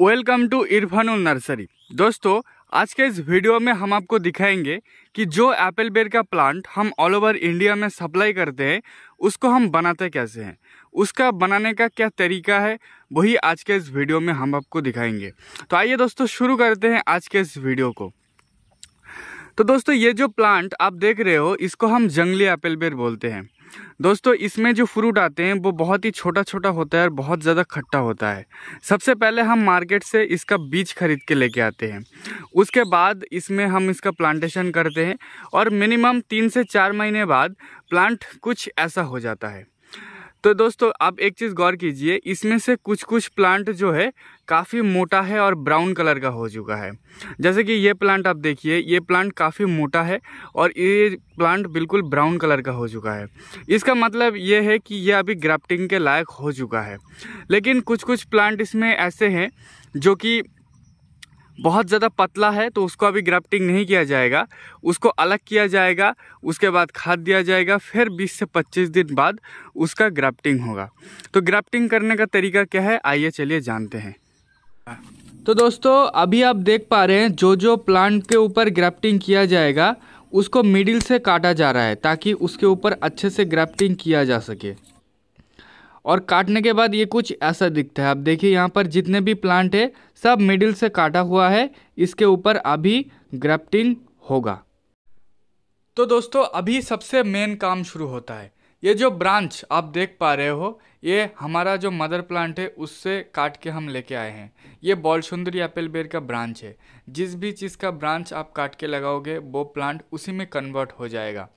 welcome to इरफानुल nursery दोस्तों आज के इस वीडियो में हम आपको दिखाएंगे कि जो एप्पल बेर का प्लांट हम ऑल ओवर इंडिया में सप्लाई करते हैं उसको हम बनाते कैसे हैं उसका बनाने का क्या तरीका है वही आज के इस वीडियो में हम आपको दिखाएंगे तो आइए दोस्तों शुरू करते हैं आज के इस वीडियो को तो दोस्तों ये जो प्लांट आप देख रहे हो इसको हम जंगली एप्पल बेर बोलते हैं दोस्तों इसमें जो फ्रूट आते हैं वो बहुत ही छोटा छोटा होता है और बहुत ज़्यादा खट्टा होता है सबसे पहले हम मार्केट से इसका बीज खरीद के लेके आते हैं उसके बाद इसमें हम इसका प्लांटेशन करते हैं और मिनिमम तीन से चार महीने बाद प्लांट कुछ ऐसा हो जाता है तो दोस्तों आप एक चीज़ गौर कीजिए इसमें से कुछ कुछ प्लांट जो है काफ़ी मोटा है और ब्राउन कलर का हो चुका है जैसे कि ये प्लांट आप देखिए ये प्लांट काफ़ी मोटा है और ये प्लांट बिल्कुल ब्राउन कलर का हो चुका है इसका मतलब ये है कि ये अभी ग्राफ्टिंग के लायक हो चुका है लेकिन कुछ कुछ प्लांट इसमें ऐसे हैं जो कि बहुत ज़्यादा पतला है तो उसको अभी ग्राफ्टिंग नहीं किया जाएगा उसको अलग किया जाएगा उसके बाद खाद दिया जाएगा फिर 20 से 25 दिन बाद उसका ग्राफ्टिंग होगा तो ग्राफ्टिंग करने का तरीका क्या है आइए चलिए जानते हैं तो दोस्तों अभी आप देख पा रहे हैं जो जो प्लांट के ऊपर ग्राफ्टिंग किया जाएगा उसको मिडिल से काटा जा रहा है ताकि उसके ऊपर अच्छे से ग्राफ्टिंग किया जा सके और काटने के बाद ये कुछ ऐसा दिखता है आप देखिए यहाँ पर जितने भी प्लांट है सब मिडिल से काटा हुआ है इसके ऊपर अभी ग्रैप्टिंग होगा तो दोस्तों अभी सबसे मेन काम शुरू होता है ये जो ब्रांच आप देख पा रहे हो ये हमारा जो मदर प्लांट है उससे काट के हम लेके आए हैं ये बॉल सुंदरी एप्पल बेर का ब्रांच है जिस भी चीज़ का ब्रांच आप काट के लगाओगे वो प्लांट उसी में कन्वर्ट हो जाएगा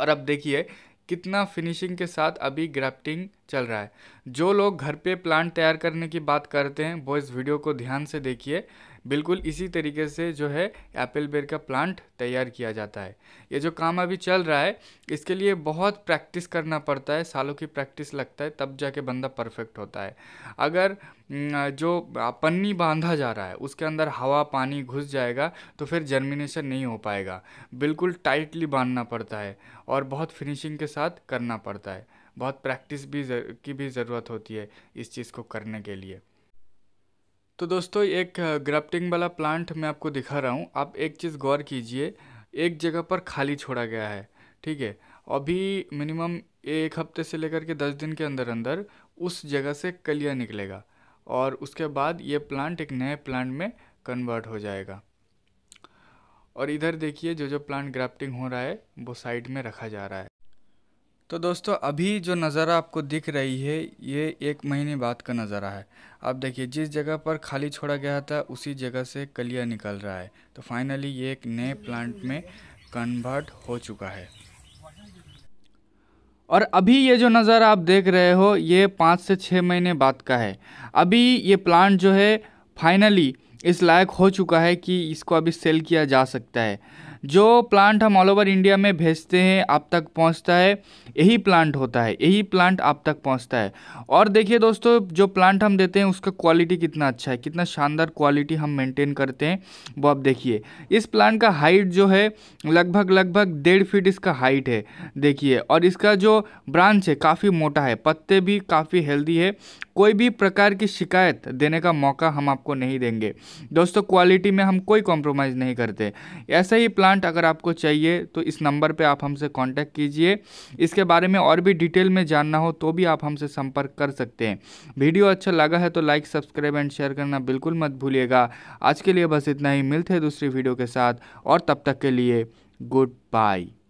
और अब देखिए कितना फिनिशिंग के साथ अभी ग्राफ्टिंग चल रहा है जो लोग घर पे प्लांट तैयार करने की बात करते हैं वो इस वीडियो को ध्यान से देखिए बिल्कुल इसी तरीके से जो है एप्पल बेर का प्लांट तैयार किया जाता है ये जो काम अभी चल रहा है इसके लिए बहुत प्रैक्टिस करना पड़ता है सालों की प्रैक्टिस लगता है तब जाके बंदा परफेक्ट होता है अगर जो पन्नी बांधा जा रहा है उसके अंदर हवा पानी घुस जाएगा तो फिर जर्मिनेशन नहीं हो पाएगा बिल्कुल टाइटली बांधना पड़ता है और बहुत फिनिशिंग के साथ करना पड़ता है बहुत प्रैक्टिस भी की भी ज़रूरत होती है इस चीज़ को करने के लिए तो दोस्तों एक ग्राफ्टिंग वाला प्लांट मैं आपको दिखा रहा हूँ आप एक चीज़ गौर कीजिए एक जगह पर खाली छोड़ा गया है ठीक है अभी मिनिमम एक हफ्ते से लेकर के दस दिन के अंदर अंदर उस जगह से कलिया निकलेगा और उसके बाद ये प्लांट एक नए प्लांट में कन्वर्ट हो जाएगा और इधर देखिए जो जो प्लांट ग्राफ्टिंग हो रहा है वो साइड में रखा जा रहा है तो दोस्तों अभी जो नज़ारा आपको दिख रही है ये एक महीने बाद का नज़ारा है आप देखिए जिस जगह पर खाली छोड़ा गया था उसी जगह से कलिया निकल रहा है तो फाइनली ये एक नए प्लांट में कन्वर्ट हो चुका है और अभी ये जो नज़ारा आप देख रहे हो ये पाँच से छः महीने बाद का है अभी ये प्लांट जो है फाइनली इस लायक हो चुका है कि इसको अभी सेल किया जा सकता है जो प्लांट हम ऑल ओवर इंडिया में भेजते हैं आप तक पहुंचता है यही प्लांट होता है यही प्लांट आप तक पहुंचता है और देखिए दोस्तों जो प्लांट हम देते हैं उसका क्वालिटी कितना अच्छा है कितना शानदार क्वालिटी हम मेंटेन करते हैं वो आप देखिए इस प्लांट का हाइट जो है लगभग लगभग डेढ़ फीट इसका हाइट है देखिए और इसका जो ब्रांच है काफ़ी मोटा है पत्ते भी काफ़ी हेल्दी है कोई भी प्रकार की शिकायत देने का मौका हम आपको नहीं देंगे दोस्तों क्वालिटी में हम कोई कॉम्प्रोमाइज़ नहीं करते ऐसा ही प्लांट प्लांट अगर आपको चाहिए तो इस नंबर पे आप हमसे कांटेक्ट कीजिए इसके बारे में और भी डिटेल में जानना हो तो भी आप हमसे संपर्क कर सकते हैं वीडियो अच्छा लगा है तो लाइक सब्सक्राइब एंड शेयर करना बिल्कुल मत भूलिएगा आज के लिए बस इतना ही मिलते हैं दूसरी वीडियो के साथ और तब तक के लिए गुड बाय